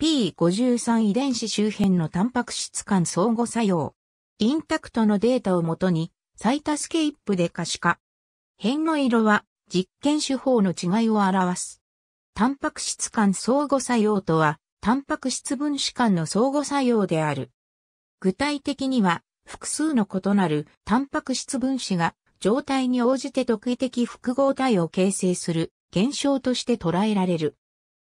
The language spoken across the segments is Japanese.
P53 遺伝子周辺のタンパク質間相互作用。インタクトのデータをもとに、サイタスケープで可視化。辺の色は、実験手法の違いを表す。タンパク質間相互作用とは、タンパク質分子間の相互作用である。具体的には、複数の異なるタンパク質分子が状態に応じて特異的複合体を形成する現象として捉えられる。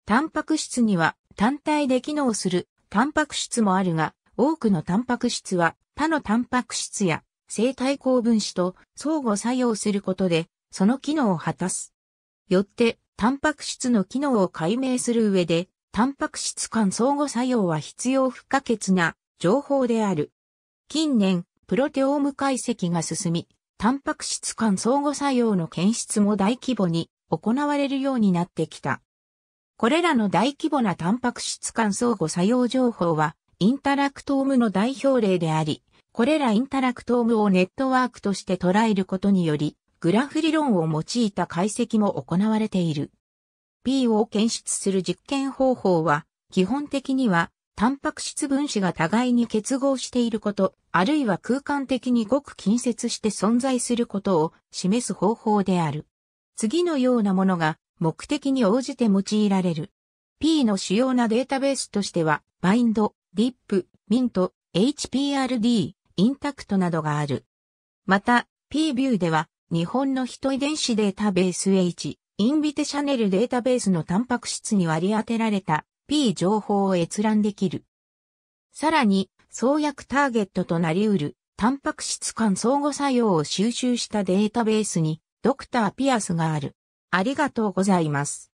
タンパク質には単体で機能するタンパク質もあるが、多くのタンパク質は他のタンパク質や生体高分子と相互作用することで、その機能を果たす。よって、タンパク質の機能を解明する上で、タンパク質間相互作用は必要不可欠な情報である。近年、プロテオーム解析が進み、タンパク質間相互作用の検出も大規模に行われるようになってきた。これらの大規模なタンパク質間相互作用情報は、インタラクトームの代表例であり、これらインタラクトームをネットワークとして捉えることにより、グラフ理論を用いた解析も行われている。P を検出する実験方法は、基本的には、タンパク質分子が互いに結合していること、あるいは空間的にごく近接して存在することを示す方法である。次のようなものが目的に応じて用いられる。P の主要なデータベースとしては、バインド、ディップ、ミント、HPRD、インタクトなどがある。また、PView では、日本の人遺伝子データベース H、インビテシャネルデータベースのタンパク質に割り当てられた P 情報を閲覧できる。さらに、創薬ターゲットとなり得る、タンパク質間相互作用を収集したデータベースに、ドクターピアスがある。ありがとうございます。